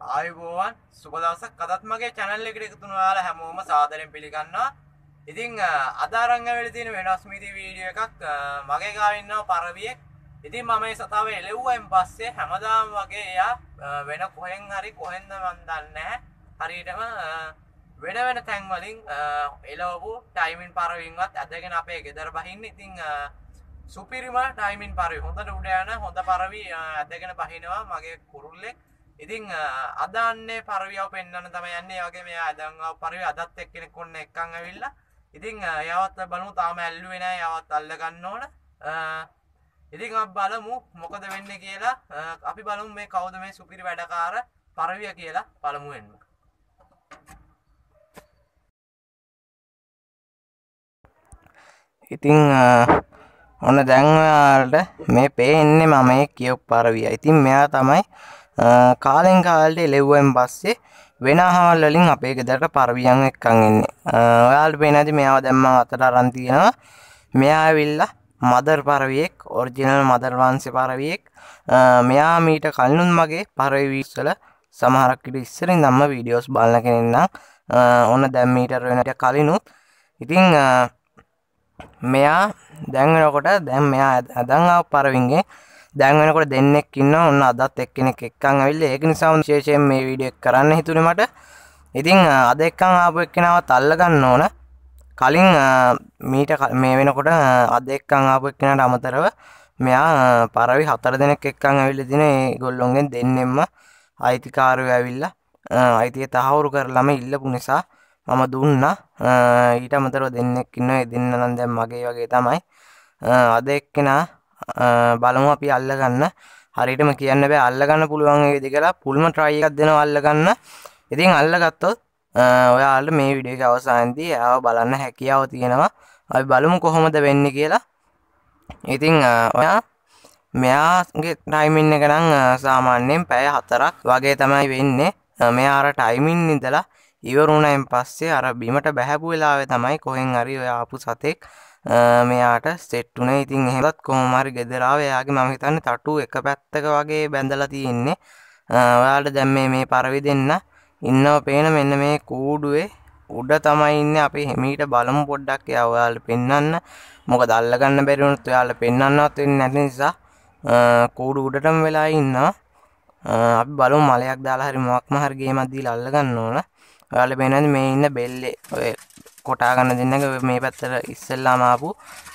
ආයුබෝවන් සුබදවසක් අදත් මගේ චැනල් එකට එකතු වුණාලා හැමෝම සාදරයෙන් පිළිගන්නවා. ඉතින් අද අරන් ඇවිල්ලා තියෙන වෙනස් මිටි වීඩියෝ එකක් මගේ ගාව ඉන්නව පරවියෙක්. ඉතින් මම මේ සතාව එළෙව්වෙන් පස්සේ හැමදාම වගේ එයා වෙන කොහෙන් හරි කොහෙන්ද මන් දන්නේ හරියටම වෙන වෙන තැන් වලින් එළවපු ටයිමින් පරවින්වත් අදගෙන අපේ ගෙදර බහින්න. ඉතින් සුපිරිම ටයිමින් පරවි හොඳට උඩ යන හොඳ පරවි අදගෙන බහිනවා මගේ කුරුල්ලෙක්. ඉතින් අදන්නේ පරවියාව පෙන්න්න තම යන්නේ වගේ මේ අදංගව පරිවි අදත් එක්කෙනෙක් කොන්න එක්කං ඇවිල්ලා ඉතින් යවත් බලමු තාම ඇල්ලුවෙන යවත් අල්ලගන්න ඕන ඉතින් බලමු මොකද වෙන්න කියලා අපි බලමු මේ කවුද මේ සුපිරි වැඩකාර පරවිය කියලා පළමුුවෙන්ම ඉතිං ඔන්න දැන්වයාලට මේ පේන්නේ මම කියව් පරවිය ඉතින් මෙයා තමයි කාලෙන් කාල්ට එලෙව්වෙන් බස්සේ වෙන හාල්ලින් අපේ ගෙදරට පරවියන් එක්කන් එන්නේ ඔයාල් පේනැති මෙයාව දැම්ම අතට අරන්තියෙනවා මෙයා විල්ලා මදර් පරවියෙක් ඔර්ජිනල් මදර්වන්සේ පරවියෙක් මෙයා මීට කල්නුන් මගේ පරවිස්සල සමහරක්කට ඉස්සරින් දම්ම වීඩියෝස් බලන කෙනෙන්නම් ඔන්න දැම්මීටර් වෙනට කලිනුත් ඉතිං මෙයා දැන්ගෙනකොට දැම් මෙයා ඇදංාව පරවින්ගේ දැන් වෙනකොට දෙන්නෙක් ඉන්නවා ඔන්න අදත් එක්කෙනෙක් එක්කන් ඇවිල්ලා ඒක නිසා විශේෂයෙන් මේ වීඩියෝ එක කරන්න හිතුනේ මට. ඉතින් අද එක්කන් ආපු එක්කෙනාවත් අල්ලගන්න ඕන. කලින් මීට මේ වෙනකොට අද එක්කන් ආපු එක්කෙනාට අමතරව මෙයා පරවි හතර දෙනෙක් එක්කන් ඇවිල්ලා දින ඒගොල්ලොන්ගෙන් දෙන්නෙම්ම අයිතිකාරයෝ ඇවිල්ලා අයිතිය තහවුරු කරලම ඉල්ලපු නිසා මම දුන්නා ඊට අමතරව දෙන්නෙක් ඉන්නවා ඒ දෙන්න නම් දැන් මගේ වගේ තමයි අද එක්කෙනා බලමු අපි අල්ලගන්න හරියටම කියන්න බෑ අල්ලගන්න පුළුවන් වේද කියලා පුල්ම try එකක් දෙනවා අල්ලගන්න. ඉතින් අල්ලගත්තොත් ඔයාලට මේ වීඩියෝ එක අවසානයේදී ආව බලන්න හැකියාව තියෙනවා. අපි බලමු කොහොමද වෙන්නේ කියලා. ඉතින් ඔයා මෙයාගේ ටයිමින් එක නම් සාමාන්‍යයෙන් පැය 4ක් වගේ තමයි වෙන්නේ. මෙයා අර ටයිමින් ඉඳලා ඉවරුණයින් පස්සේ අර බිමට බැහැපු වෙලාවේ තමයි කොහෙන් හරි ඔය ආපු සතෙක් මෙයාට සෙට්ටුනේ ඉතින් එහෙමත් කොහොමරි ගෙදරාව එයාගේ මම හිතන්නේ තටු එක පැත්තක වගේ බැඳලා තියෙන්නේ ඔයාලට දැන් මේ මේ පරවි දෙන්න ඉන්නව පේන මෙන්න මේ කූඩුවේ උඩ තමයි ඉන්නේ අපි හිමීට බලමු පොඩ්ඩක් එයා ඔයාලට පෙන්වන්න මොකද අල්ලගන්න බැරි වුණොත් ඔයාලට පෙන්වන්නවත් වෙන්නේ නැති නිසා කූඩු උඩටම වෙලා ඉන්නවා අපි බලමු මලයක් දාලා හරි මොකක්ම හරි ගේමක් දීලා අල්ලගන්න ඕන ඔයාලට පේනද මේ ඉන්න බෙල්ලේ ඔය කොටාගන්න දෙන්නක මේ පැත්තට ඉස්සෙල්ලාම ආපු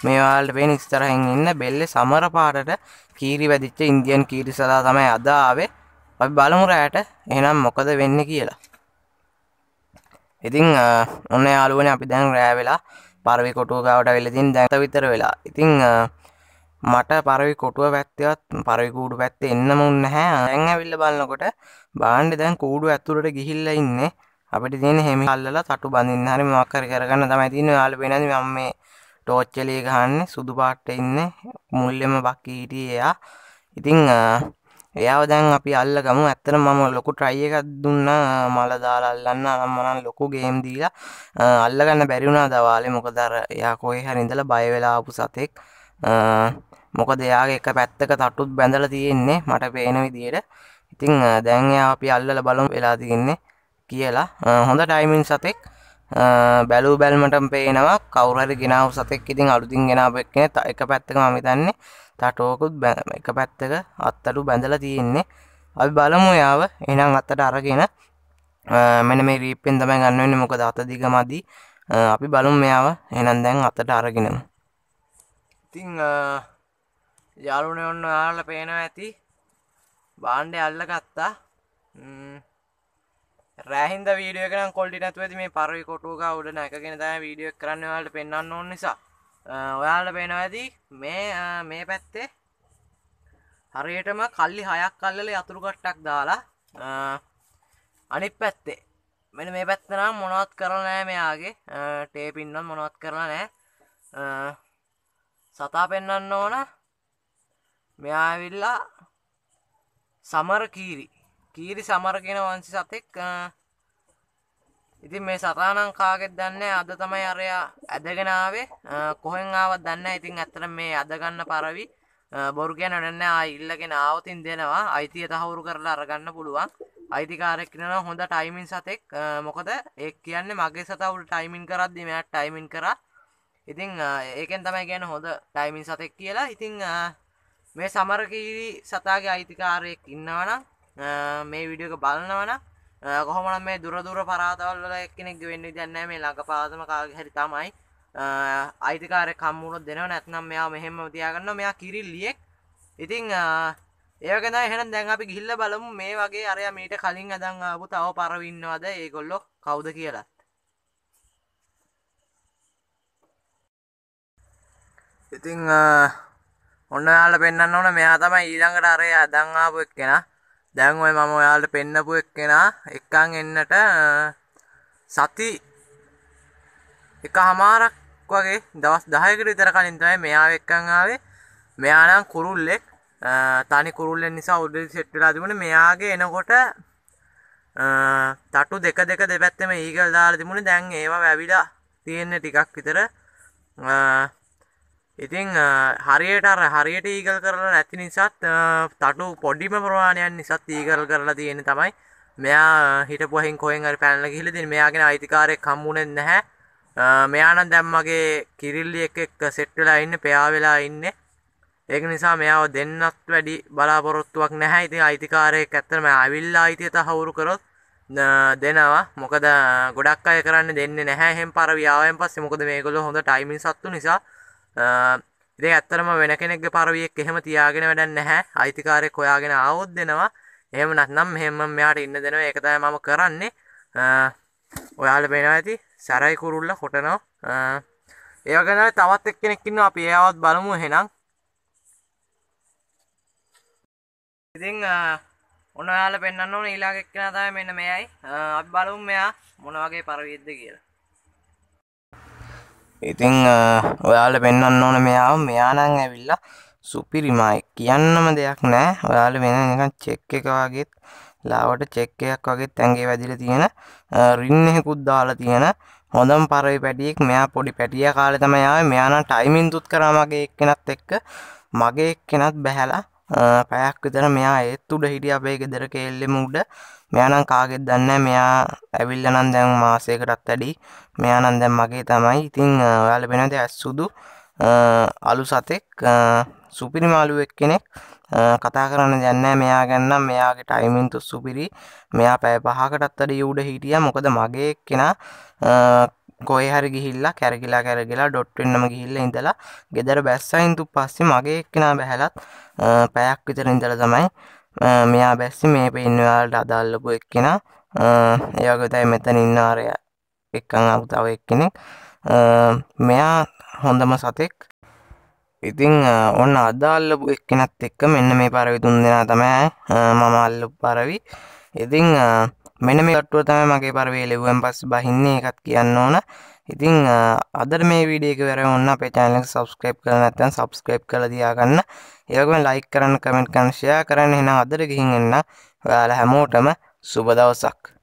මේවාලට පේන ඉස්තරහින් ඉන්න බෙල්ලේ සමර පාටට කීරි වැදිච්ච ඉන්දියන් කීරි සදා තමයි අද ආවේ. අපි බලමු රැයට එහෙනම් මොකද වෙන්නේ කියලා. ඉතින් ඔන්න යාළුවනේ අපි දැන් රෑ වෙලා පරවි කොටුව ගාවට වෙලා ඉතින් දැන් විතර වෙලා. ඉතින් මට පරවි කොටුව පැත්තවත් පරවි කූඩු පැත්තේ එන්නම උන්නේ නැහැ. දැන් ඇවිල්ලා බලනකොට බාණ්ඩේ දැන් කූඩු ඇතුළට ගිහිල්ලා ඉන්නේ. අපිට තියෙන හෙමි අල්ලලා තටු බඳින්න හරි මොකක් හරි කරගන්න තමයි තියෙන්නේ. ඔයාලා වෙනදි මම මේ ටෝච් එළිය ගහන්නේ සුදු පාටේ ඉන්නේ මුල්ලෙම බක්කී හිටියේ එයා. ඉතින් එයාව දැන් අපි අල්ලගමු. ඇත්තටම මම ලොකු try එකක් දුන්නා මල දාලා අල්ලන්න. මම නම් ලොකු ගේම් දීලා අල්ලගන්න බැරි වුණා දවාලේ. මොකද අර එයා කොහේ හරි ඉඳලා බය වෙලා ආපු සතෙක්. මොකද එයාගේ එක පැත්තක තටුත් බැඳලා තියෙන්නේ මට පේන විදියට. ඉතින් දැන් එයා අපි අල්ලලා බලමු වෙලා තින්නේ. කියලා හොඳ ටයිමින් සතෙක් බැලූ බැල්මට පේනවා කවුරරි ගෙනාව සතෙක් ඉතින් අලුතින් ගෙනාවක්න එක පැත්තක මමිතන්නේ තටෝකුත් බැ එක පැත්තක අත්තඩු බැඳල තියෙන්නේ අපි බලමු යාව එනම් අත්තට අරගෙන මෙන මේ රීපෙන් තමයි ගන්නවෙන්න මොකද අත දිග මදී අපි බලුම් මෙයාව එනම් දැන් අතට අරගෙනම ඉතිං යාලුන ඔන්න යාල පේනවා ඇති බාණ්ඩ අල්ල ගත්තා රෑහින්ද වීඩියෝකන කොල්ඩි නැතුවති මේ පරවි කොටුක උඩ නැකගෙන තෑ වීඩියෝ කරන්න වාලට පෙන්න්න ඕන නිසා ඔයාලට පෙනවා ඇති මේ මේ පැත්තේ හරියටම කල්ලි හයක් කල්ලල අතුරුකට්ටක් දාලා අනිත් පැත්තේ මෙන මේ පැත්තනම් මොනවත් කරනෑ මෙයාගේ ටේපින්නම් මොනවත් කරලා නෑ සතා පෙන්න්න ඕන මෙයාවිල්ලා සමර කීරී කීරි සමරගෙන වංශි සතෙක් ඉතින් මේ සතානම් කාගෙත් දන්නේ අද තමයි අරයා ඇදගෙන ආවේ කොහෙන් ආවත් දන්නේ ඉතින් ඇත්තට මේ අද ගන්න පරවි බොරු කියන නැන්නේ ආ ඉල්ලගෙන ආවතින් දෙනවා අයිතිය තහවුරු කරලා අරගන්න පුළුවන් අයිතිකාරයෙක් කියනවා හොඳ ටයිමින් සතෙක් මොකද ඒ කියන්නේ මගේ සතා උල් ටයිමින් කරද්දි මට ටයිමින් කරා ඉතින් ඒකෙන් තමයි කියන්නේ හොඳ ටයිමින් සතෙක් කියලා ඉතින් මේ සමරකීරි සතාගේ අයිතිකාරයෙක් ඉන්නවනම් මේ විඩියක බලනවන කොහොමන මේ දුරදුර පරාතවල්ල එක්කෙනෙක් වෙන්න දැන්න මේ ලඟ පාතම කාග හැරි තමයි අයිතිකාර කම්මුණුත් දෙනව නැත්නම් මෙයා මෙහෙම තියාගන්න මෙයා කිරිල්ලියෙක් ඉතිං ඒකෙන එහෙන දැන් අපි ගිල්ල බලමු මේ වගේ අරය මීට කලින් අදන් ආපු තව පරවින්නවද ඒගොල්ලො කවුද කියලා ඉතිං ඔන්න යාල පෙන්න්න ඕන මෙයා තමයි ඊළඟට අරය අදංආපු එක්කෙනා දැන් ඔය මම ඔයාලට පෙන්නපු එක්කෙනා එක්කන් එන්නට සති එක හමාරක් වගේ දවස් දහයකට විතර කලින් තමයි මෙයා එක්කන් ආවේ මෙයා නම් කුරුල්ලෙක් තනි කුරුල්ලෙන් නිසා උඩ සෙට් වෙලා තිබුණේ මෙයාගේ එනකොට තටු දෙක දෙක දෙපැත්තම ඊගල් දාලා තිබුණේ දැන් ඒවා වැවිලා තියෙන්නේ ටිකක් විතර ඉතිං හරියට අර හරියට ඊගල් කරලා නැති නිසාත් තටු පොඩිම ප්‍රවාණයන් නිසාත් ඊගල් කරලා තියෙන තමයි මෙයා හිට පොහෙන් කොහෙන් අර පැනල ගිහිල්ලා ඉතින් මෙයාගෙන අයිතිකාරය කම්මුනේ නැහැ මෙයා නම් දැන් මගේ කිරිල්ලි එක එක්ක සෙට් වෙලා ඉන්නේ පෙයා වෙලා ඉන්නේ ඒක නිසා මෙයාව දෙන්නත් වැඩි බලාපොරොත්තුවක් නැහැ ඉතින් අයිතිකාරයෙක් ඇත්තටම ඇවිල්ලා අයිතිය තහවුරු කරොත් දෙනවා මොකද ගොඩක් අය කරන්න දෙන්නේ නැහැ එහෙම පර ව්‍යාවයෙන් පස්සේ මොකද මේගොල්ලෝ හොඳ ටයිමින් සත්තු නිසා ඉතින් ඇත්තටම වෙන කෙනෙක්ගේ පරවියක් එහෙම තියාගෙන වැඩක් නැහැ අයිතිකාරයෙක් හොයාගෙන ආවොත් දෙනවා එහෙම නැත්නම් මෙහෙම මෙයාට ඉන්න දෙනවා ඒක තමයි මම කරන්නේ ඔයාලට පේනවා ඇති සැරයි කුරුල්ල කොටනවා ඒ වගේ තමයි තවත් එක්කෙනෙක් ඉන්නවා අපි එයාවත් බලමු එහෙනම් ඉතින් ඔන්න යාල පෙන්න්න ඕන ඊලාගෙක්කෙන තමයි මෙන්න මෙයයි අපි බලුම් මෙයා මොනවගේ පරවිද්ද කියලා ඉතිං ඔයාල පෙන්න්න ඕන මෙයා මෙයානං ඇවිල්ලා සුපිරිමයි කියන්නම දෙයක් නෑ ඔයාල වෙන එක චෙක්ක එක වගේත් ලාවට චෙක්කයක් වගේ තැන්ගේ වැදිල තියෙන රින්නෙකුත් දාලා තියෙන හොඳම් පරවි පැටියෙක් මෙයා පොඩි පැටිය කාලතමයා මෙයාන ටයිමින් තුත් කරමගේ එක්කෙනත් එක්ක මගේ එක්කෙනත් බැහැලා පැයක් විතර මෙයා ඒත් උඩ හිටිය අපේ ගෙදර කෙල්ලෙම උඩ මෙයානම් කාගෙත් දන්න මෙයා ඇවිල්ල නම් දැන් මාසයකටත් වැඩි මෙයා නම් දැන් මගේ තමයි ඉතිං ඔයාල පෙනද ඇස් සුදු අලු සතෙක් සුපිරි මාළුවෙක් කෙනෙක් කතා කරන්න දැන්න මෙයා ගන්නම් මෙයාගේ ටයිමින්තු සුපිරි මෙයා පැය පහකටත්තට යුඩ හිටිය මොකද මගේ කෙනා කොය හරි ගිහිල්ලා කැරගිලා කැරගලා ඩොට්ටන්නම ගිහිල්ල ඉඳලා ගෙදර බැස්සයින්තු පස්සේ මගේ එක්කෙනා බැහැලත් පැයක් විතර ඉඳල තමයි මෙයා බැස්සි මේ පෙන්වාල්ට අදල්ලපු එක්කෙන ඒගතයි මෙතන ඉන්නාරය එක්කං අවතාව එක්කෙනෙක් මෙයා හොඳම සතෙක් ඉතිං ඔන්න අදාල්ලපු එක්කෙනත් එක්ක මෙන්න මේ පරවි තුන් දෙෙන තමයි මම අල්ලපු පරවි ඉතිං මෙන මේ ට්ටුව තම මගේ පරවේ ලෙවුවන් පස් බහින්නේ එකත් කියන්න ඕන ඉතිං අදර මේ විඩියක වර ඔන්න පේචානලක් සබස්ක්‍රප් කරන ඇත්තන් සබස්ක්‍රප් කළ දයාගන්න ඒකම ලයික් කරන්න කමෙන්ට් කංශයා කරන්න එෙන අදර ගිහින් එන්න ඔයාල හැමෝටම සුබදවසක්